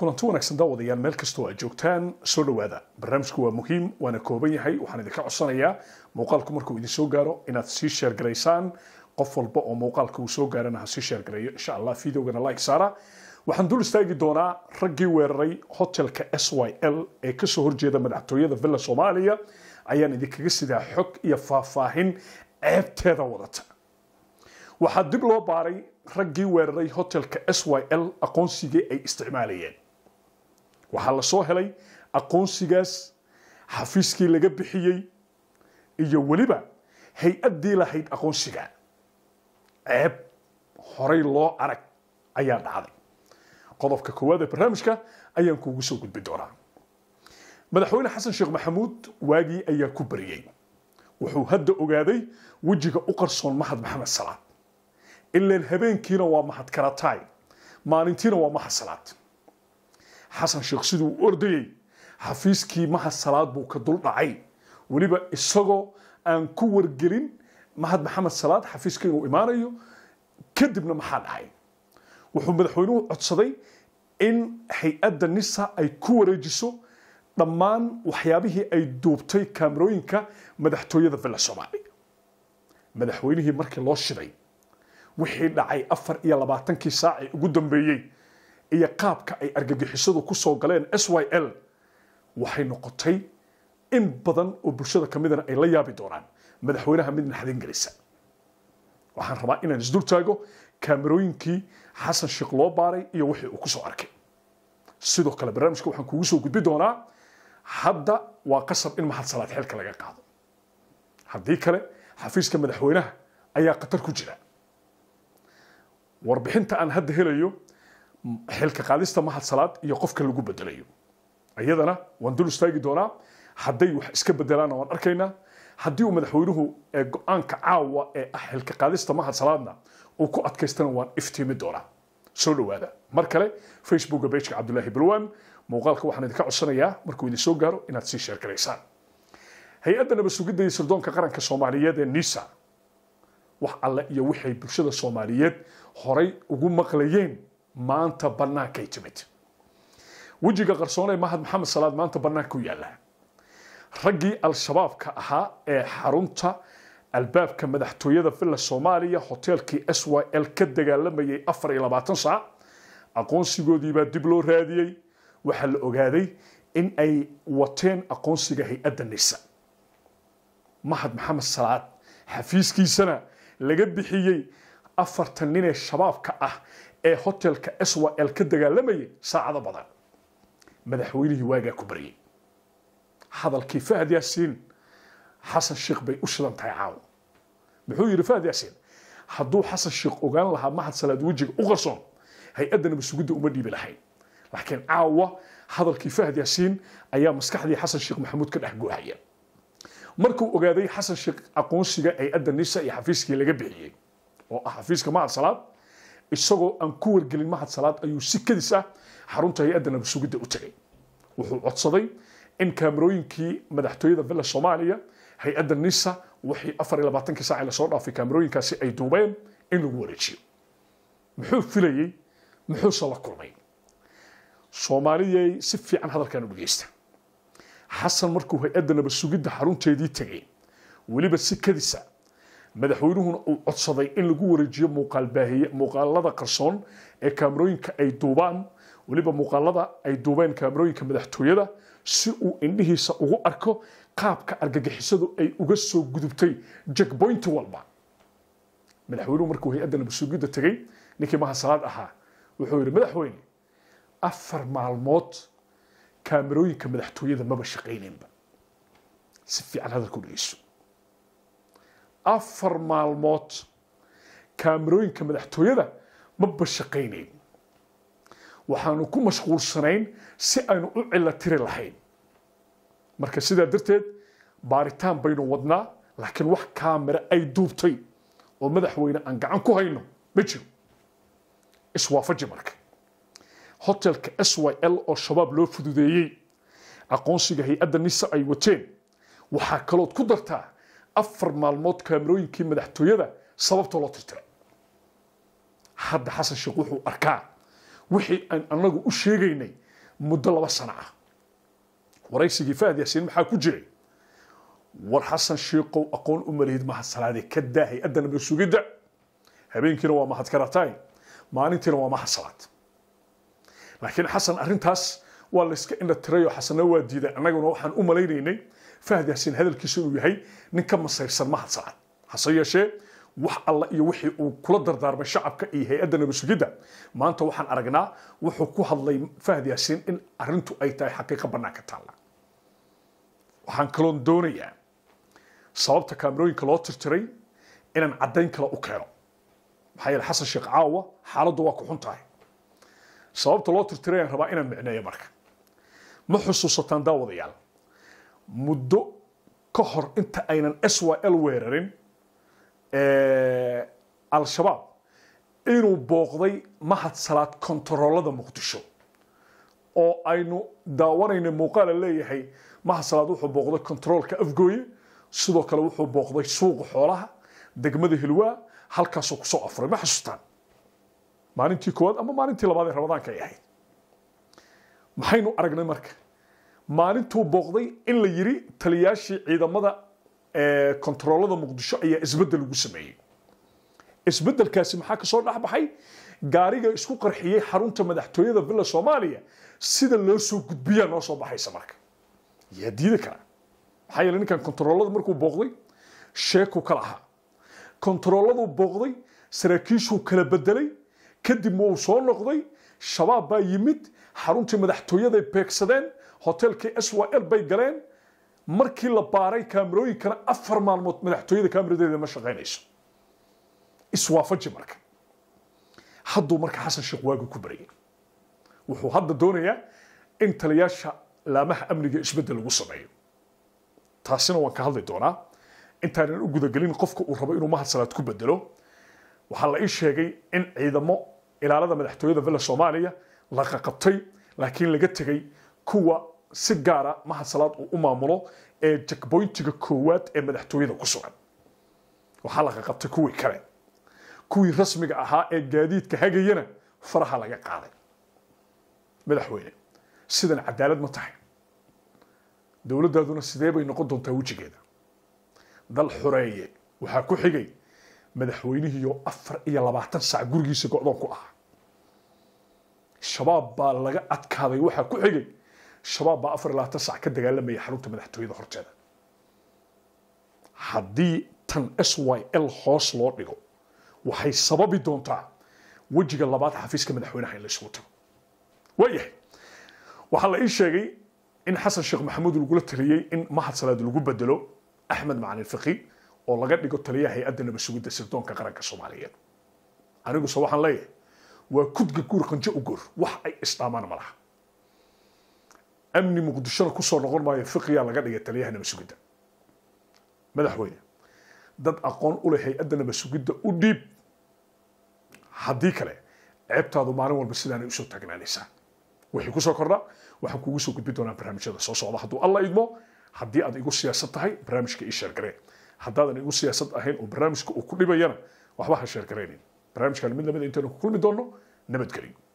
kulanti wanaagsan daawadayaal meel kastoo aad joogtaan soo dhowaada barnaamijku waa muhiim waana kooban yahay waxaan idinka codsanayaa muuqaalku markuu idinsoo gaaro inaad sii sheergaraysaan qof walba oo muuqaalka uu soo gaarana ha sii sheergarayo insha allah fideogana like saara waxaan dul istaagi doonaa raggii weeraray hotelka s y l ee kasoo horjeeda madaxtooyada villa soomaaliya ayaan idinkaga sidaa xog iyo faahfaahin ceebteeda wadata waxaa dib loo baaray raggii weeraray hotelka s y l aqoonsigii ay isticmaalayeen waxaa lasoo helay aqoonsigaas xafiiskii laga bixiyey iyo weliba hay-addii lahayd aqoonsiga ceeb horay loo arag ayaa dhacday qodobka koowaad ee barnaamijka ayaan kuugu soo gudbi doonaa madaxweyne xasan sheekh maxamuud waagii ayaa ku bariyey wuxuu hadda ogaaday wejiga u qarsoon mahad maxamed salaad ilaan habeenkiina waa mahad karataay maalintiina waa mahad salaad xasan sheekh siduu ordayey xafiiskii mahad salaad buu ka dul dhacay weliba isagoo aan ku wargelin mahad maxamed salaad xafiiska inuu imaanayo kadibna maxaa dhacay wuxuu madaxweynuhu codsaday in hay-adda nisa ay ku wareejiso dhammaan waxyaabihii ay duubtay kaamarooyinka madaxtooyada villa soomaaliya madaxweynihii markii loo shiday wixii dhacay afar iyo labaatankii saacee ugu dambeeyey iyo qaabka ay argagixisadu ku soo galeen s y l waxay noqotay in badan oo bulshada ka midana ay la yaabi doonaan madaxweynaha mid naxdin waxaan rabaa inaan isdul taago kaamarooyinkii xasan sheekh loo baaray iyo wixii uu kusoo arkay sidoo kale barnaamijka waxaan kugu soo gudbi doonaa hadda waa qasab in mahadsalaad xilka laga qaado haddii kale xafiiska madaxweynaha ayaa khatar ku jira warbixinta aan hadda helayo xilka qaadista mahadsalaad iyo qofka lagu bedelayo iyadana waan dul istaagi doonaa hadday wax iska bedelaana waan arkaynaa haddii uu madaxweynuhu ee go-aanka caawa ee ah xilka qaadista mahadsalaadna uu ku adkaystana waan iftiimi doonaa soo dhawaada mar kale facebooka bejka cabdulaahi balwan muuqaalka waxaan idinka codsanayaa markuu idin soo gaaro inaad sii sheer garaysaan hay-adda nabad sugidda iyo sirdoonka qaranka soomaaliyeed ee nisa wax alle iyo wixay bulshada soomaaliyeed horay ugu maqlayeen maanta banaankay timid wejiga qarsoonee mahad maxamed salaad maanta banaanka u yaalla raggii al-shabaabka ahaa ee xarunta albaabka madaxtooyada villa soomaaliya hoteelkii s y l ka dagaalamayay afar iyo labaatan saac aqoonsigoodiibaa dib loo raadiyey waxaa la ogaaday in ay wateen aqoonsiga hay-adda nisa mahad maxamed salaad xafiiskiisana laga bixiyey afartan ninee shabaabka ah ee hotelka swal ka dagaalamayay saacado badan madaxweynihii waagaa ku baryey hadalkii fahad yaasiin xasan sheekh bay u shidan tahay caaw muxuu yidhi fahad yaasiin hadduu xasan sheekh ogaan lahaa mahad salaad wejiga u qarsoon hay addanaba masugidda uma dhiibi lahayn laakiin caawa hadalkii fahad yaasiin ayaa maskaxdii xasan sheekh maxamuud ka dhex go markuu ogaaday xasan sheekh aqoonsiga hay-adda nisa iyo xafiiskii laga bixiyey oo ah xafiiska mahad salaad isagoo aan ku wargelin mahad salaad ayuu si kadis ah xarunta hay-adda nabadsugidda u tegay wuxuu codsaday in kaamarooyinkii madaxtooyada villa soomaaliya hay-adda nisa wixii afar iyo labaatankii saac lasoo dhaafay kaamarooyinkaasi ay duubeen in lagu wareejiyo muxuu filayey muxuuse la kulmay soomaaliyay si fiican hadalkan u dhegeysta xasan markuu hay-adda nabadsugidda xarunteedii tegay weliba si kadisa madaxweynuhuna uu codsaday in lagu wareejiyo muuqaalada qarsoon ee kaamarooyinka ay duubaan weliba muuqaalada ay duubeen kaamarooyinka madaxtooyada si uu indhihiisa ugu arko qaabka argagixisadu ay uga soo gudubtay jackboint walba madaxweynuhu markuu hay-adda nabadsugidda tegey ninkii mahasalaad ahaa wuxuu yidhi madaxweyne afar maalmood kaamarooyinka madaxtooyada maba shaqayninba si fiican hadalka u dhegeyso afar maalmood kaamarooyinka madaxtooyada ma bashaqaynayn waxaanu ku mashquulsanayn si aynu u cilo tiri lahayn marka sidaa darteed baaritaan baynu wadnaa laakiin wax kaamira ay duubtay oo madaxweyne aan gacan ku hayno ma jiro iswaafaji marka hotelka s y l oo shabaab loo fududeeyey aqoonsiga hay-adda nisa ay wateen waxaa kalood ku dartaa afar maalmood kaamarooyinkii madaxtooyada sababtoo loo tirtiro hadda xasan sheekh wuxuu arkaa wixii aan annagu u sheegaynay muddo laba sano ah waraysigii fahad yaasiin maxaa ku jiray war xasan sheikow aqoon u malihid mahadalaade ka daa hay-adda nabad habeenkiina waa mahadkaratayn maalintiina waa mahadsalaad laakiin xasan arintaas waa layska indha tirayoo xasanna waa diiday annaguna waxaan u malaynaynay fahad yaasiin hadalkiisu inuu yahay nin ka masaysan mahad sacan hase yeeshee wax alla iyo wixii uu kula dardaarmay shacabka iyo hay-adda nabasugidda maanta waxaan aragnaa wuxuu ku hadlay fahad yaasiin in arintu ay tahay xaqiiqa bannaan ka taalla waxaan kaloon doonayaa sababta kaamirooyinka loo tirtiray inaan caddayn kale u keeno maxaa yeele xasan sheekh caawa xaaladdu waa ku xun tahay sababta loo tirtiray aan rabaa inaan micneeyo marka ma xusuusataan daawadayaal muddo ka hor inta aynan s l weerarin al-shabaab inuu booqday mahad salaad kontaroolada muqdisho oo aynu daawanayna muuqaala leeyahay mahad salaad wuxuu booqday kontaroolka afgooye sidoo kale wuxuu booqday suuqa xoolaha degmada hilwaa halkaasuu kusoo afuray ma xasuustaan maalintii koowaad ama maalintii labaad ee ramadaanka ay ahayd maxaynu aragnay marka maalintuu booqday in la yiri taliyaashii ciidamada kontaroolada muqdisho ayaa isbedel ugu sameeyey isbedelkaasi maxaa kasoo dhexbaxay gaariga isku qarxiyey xarunta madaxtooyada villa soomaaliya sida loo soo gudbiyaa noo soo baxaysa marka yaa diidi kara maxaa yeele ninkan kontaroolada markuu booqday sheekuu kala ahaa kontarooladuu booqday saraakiishuu kala bedelay kadibna uu soo noqday shabaab baa yimid xaruntii madaxtooyada beegsadeen hotelkii s y l bay galeen markii la baaray kaamirooyinkana afar maalmood madaxtooyada kaamiradeeda ma shaqaynayso iswaafaji marka hadduu marka xasan sheekh waagi ku baryay wuxuu hadda doonayaa in taliyaasha laamaha amniga isbeddel lagu sameeyo taasina waan ka hadli doonaa intaanan u gudagelin qofka uu rabo inuu mahadsalaad ku bedelo waxaa la ii sheegay in ciidamo ilaalada madaxtooyada villa soomaaliya la qaqabtay laakiin laga tegay kuwa si gaara mahasalaad uu u maamulo ee jakboyntiga koowaad ee madaxtooyada ku sugan waxaa laga qabtay kuwii kale kuwii rasmiga ahaa ee gaadiidka hagayana faraha laga qaaday madaxweyne sidan cadaalad ma tahay dowladdaaduna sidee bay noqon doontaa wejigeeda dal xoreeye waxaa ku xigay madaxweynihiioo afar iyo labaatan sac gurigiisa go-doon ku ahaa shabaab baa laga adkaaday waxaa ku xigay shabaab baa afar labaatan sac ka dagaalamaya xarunta madaxtooyada horteeda haddii tan s y l hoos loo dhigo waxay sababi doontaa wejiga labaad xafiiska madaxweynaha in la isugu tago waayahay waxaa la ii sheegay in xasan sheekh maxamuud lagula taliyey in mahad salaad lagu bedelo axmed macalin faqi oo laga dhigo taliyaha hay-adda nabasugidda sirdoonka qaranka soomaaliyeed aniguse waxaan leeyahay waa kudga guur qanjo u goor wax ay isdhaamaan malaha amni muqdishona kusoo noqon maayo fiqiyaa laga dhigay taliyahana masugidda madaxweyne dad aqoon u leh hay-addana masugidda u dhiib haddii kale ceebtaadu maalin walba sidaanay usoo taagnaanaysaa wixii kusoo kordha waxaan kugu soo gudbi doonaa barnaamijyada soo socda hadduu alla idmo haddii aad igu siyaasad tahay barnaamijka ii sheergaree haddaadan igu siyaasad ahayn oo barnaamijka uu ku dhibayana waxba ha sheergareynin barnaamijkan mid lamida intaynu ku kulmi doonno nabadgelyo